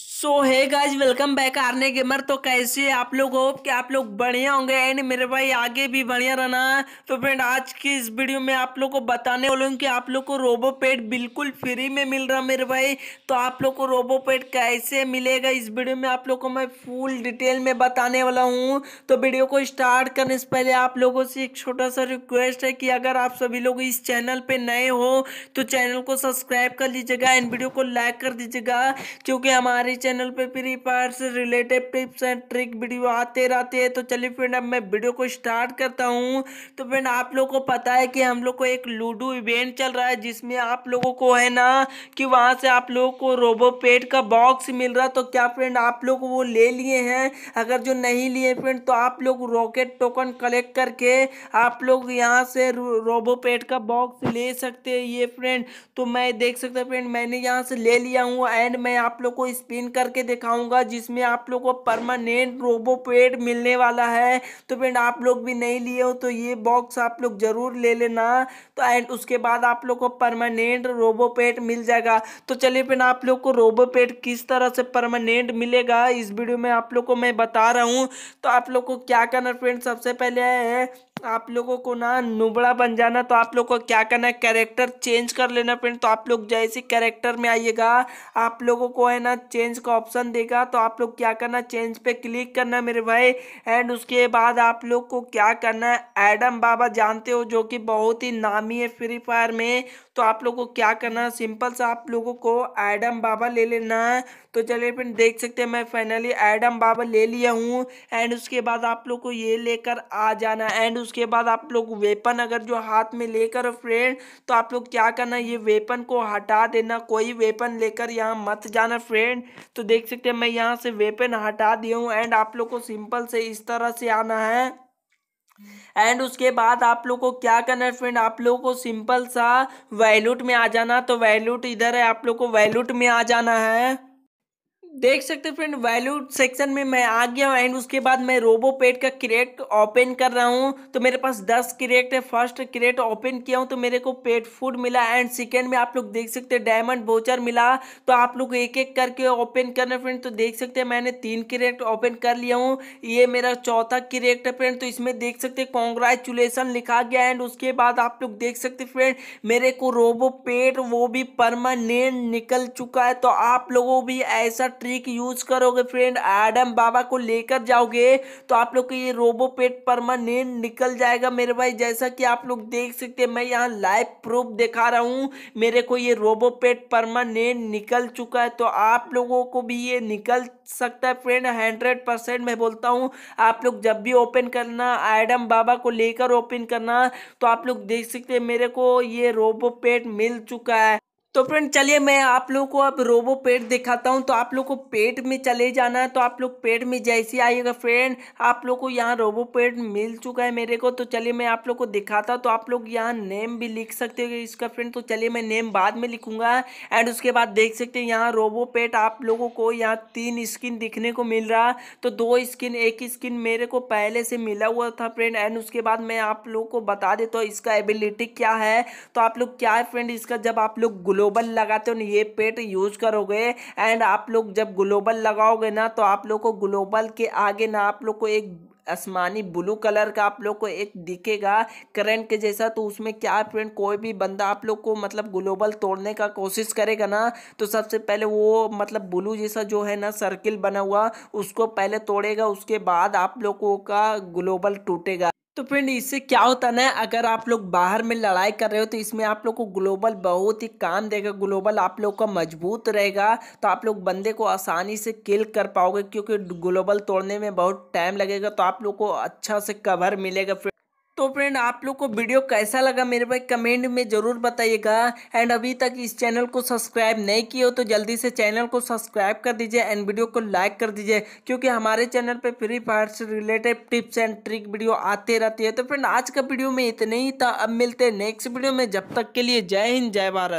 सो है guys welcome back आरने gamer तो कैसे आप लोग होप कि आप लोग बढ़िया होंगे एंड मेरे भाई आगे भी बढ़िया रहना है तो फ्रेंड आज की इस वीडियो में आप लोग को बताने वाले हूँ कि आप लोग को रोबो पेड बिल्कुल फ्री में मिल रहा मेरे भाई तो आप लोग को रोबो पेड कैसे मिलेगा इस वीडियो में आप लोग को मैं फुल डिटेल में बताने वाला हूँ तो वीडियो को स्टार्ट करने से पहले आप लोगों से एक छोटा सा रिक्वेस्ट है कि अगर आप सभी लोग इस चैनल पर नए हो तो चैनल को सब्सक्राइब कर लीजिएगा एंड वीडियो को लाइक कर दीजिएगा क्योंकि हमारे हमारे चैनल पे फ्री फायर से related tips and trick video आते रहते हैं तो चलिए फ्रेंड अब मैं वीडियो को स्टार्ट करता हूँ तो फ्रेंड आप लोगों को पता है कि हम लोग को एक लूडो इवेंट चल रहा है जिसमें आप लोगों को है ना कि वहाँ से आप लोगों को रोबो पेट का बॉक्स मिल रहा तो क्या फ्रेंड आप लोग वो ले लिए हैं अगर जो नहीं लिए फ्रेंड तो आप लोग रॉकेट टोकन कलेक्ट करके आप लोग यहाँ से रोबो पेट का बॉक्स ले सकते हैं ये फ्रेंड तो मैं देख सकता फ्रेंड मैंने यहाँ से ले लिया हूँ एंड मैं आप लोग को इस स्पिन करके दिखाऊंगा जिसमें आप लोग को परमानेंट रोबो पेड मिलने वाला है तो फ्रेंड आप लोग भी नहीं लिए हो तो ये बॉक्स आप लोग ज़रूर ले लेना तो एंड उसके बाद आप लोग को परमानेंट रोबो पेड मिल जाएगा तो चलिए फिर आप लोग को रोबो पेड किस तरह से परमानेंट मिलेगा इस वीडियो में आप लोग को मैं बता रहा हूँ तो आप लोग को क्या करना फ्रेंड सबसे पहले है आप लोगों को ना नुबड़ा बन जाना तो आप लोग को क्या करना है कैरेक्टर चेंज कर लेना फ्रेंड तो आप लोग जैसे कैरेक्टर में आइएगा आप लोगों को है ना चेंज का ऑप्शन देगा तो आप लोग क्या करना चेंज पे क्लिक करना मेरे भाई एंड उसके बाद आप लोग को क्या करना है एडम बाबा जानते हो जो कि बहुत ही नामी है फ्री फायर में तो आप लोग को क्या करना है सिंपल सा आप लोगों को एडम बाबा ले लेना है तो चलिए फिर देख सकते हैं मैं फाइनली एडम बाबा ले लिया हूँ एंड उसके बाद आप लोग को ये लेकर आ जाना एंड उसके बाद आप लोग वेपन अगर जो हाथ में लेकर फ्रेंड तो आप लोग क्या करना ये वेपन को हटा देना कोई वेपन लेकर यहाँ मत जाना फ्रेंड तो देख सकते हैं मैं यहाँ से वेपन हटा दिया हूँ एंड आप लोग को सिंपल से इस तरह से आना है एंड उसके बाद आप लोग को क्या करना है फ्रेंड आप लोग को सिंपल सा वैल्यूट में आ जाना तो वैल्यूट इधर है आप लोग को वैल्यूट में आ जाना है देख सकते फ्रेंड वैल्यू सेक्शन में मैं आ गया हूँ एंड उसके बाद मैं रोबो पेट का क्रिएट ओपन कर रहा हूँ तो मेरे पास दस क्रिएट है फर्स्ट क्रिएट ओपन किया हूँ तो मेरे को पेट फूड मिला एंड सेकेंड में आप लोग देख सकते हैं डायमंड बोचर मिला तो आप लोग एक एक करके ओपन कर हैं फ्रेंड तो देख सकते हैं मैंने तीन क्रिएट ओपन कर लिया हूँ ये मेरा चौथा क्रिएट है फ्रेंड तो इसमें देख सकते हैं कॉन्ग्रेचुलेसन लिखा गया एंड उसके बाद आप लोग देख सकते फ्रेंड मेरे को रोबो पेट वो भी परमानेंट निकल चुका है तो आप लोगों भी ऐसा ट्रिक यूज करोगे फ्रेंड एडम बाबा को लेकर जाओगे तो आप लोग के ये रोबो पेट परमानेंट निकल जाएगा मेरे भाई जैसा कि आप लोग देख सकते हैं मैं यहाँ लाइव प्रूफ दिखा रहा हूँ मेरे को ये रोबो पेट परमानेंट निकल चुका है तो आप लोगों को भी ये निकल सकता है फ्रेंड हंड्रेड परसेंट मैं बोलता हूँ आप लोग जब भी ओपन करना एडम बाबा को लेकर ओपन करना तो आप लोग देख सकते हैं मेरे को ये रोबो पेट मिल चुका है तो फ्रेंड चलिए मैं आप लोग को अब रोबो पेट दिखाता हूँ तो आप लोग को पेट में चले जाना है तो आप लोग पेट में जैसे आइएगा फ्रेंड आप लोग को यहाँ रोबो पेट मिल चुका है मेरे को तो चलिए मैं आप लोग को दिखाता हूँ तो आप लोग यहाँ नेम भी लिख सकते हो इसका फ्रेंड तो चलिए मैं नेम बाद में लिखूंगा एंड उसके बाद देख सकते हैं यहाँ रोबो पेट आप लोगों को यहाँ तीन स्किन दिखने को मिल रहा तो दो स्किन एक स्किन मेरे को पहले से मिला हुआ था फ्रेंड एंड उसके बाद मैं आप लोग को बता देता हूँ इसका एबिलिटी क्या है तो आप लोग क्या है फ्रेंड इसका जब आप लोग ग्लोबल लगाते हो ना ये पेट यूज करोगे एंड आप लोग जब ग्लोबल लगाओगे ना तो आप लोग को ग्लोबल के आगे ना आप लोग को एक आसमानी ब्लू कलर का आप लोग को एक दिखेगा करंट के जैसा तो उसमें क्या फ्रेंड कोई भी बंदा आप लोग को मतलब ग्लोबल तोड़ने का कोशिश करेगा ना तो सबसे पहले वो मतलब ब्लू जैसा जो है ना सर्किल बना हुआ उसको पहले तोड़ेगा उसके बाद आप लोगों का ग्लोबल टूटेगा तो फ्रेंड इससे क्या होता ना अगर आप लोग बाहर में लड़ाई कर रहे हो तो इसमें आप लोग को ग्लोबल बहुत ही काम देगा ग्लोबल आप लोग का मजबूत रहेगा तो आप लोग बंदे को आसानी से किल कर पाओगे क्योंकि ग्लोबल तोड़ने में बहुत टाइम लगेगा तो आप लोग को अच्छा से कवर मिलेगा तो फ्रेंड आप लोग को वीडियो कैसा लगा मेरे भाई कमेंट में ज़रूर बताइएगा एंड अभी तक इस चैनल को सब्सक्राइब नहीं किया हो तो जल्दी से चैनल को सब्सक्राइब कर दीजिए एंड वीडियो को लाइक कर दीजिए क्योंकि हमारे चैनल पे फ्री फायर से related tips and trick video आते रहती है तो फ्रेंड आज का वीडियो में इतने ही था अब मिलते हैं नेक्स्ट वीडियो में जब तक के लिए जय हिंद जय भारत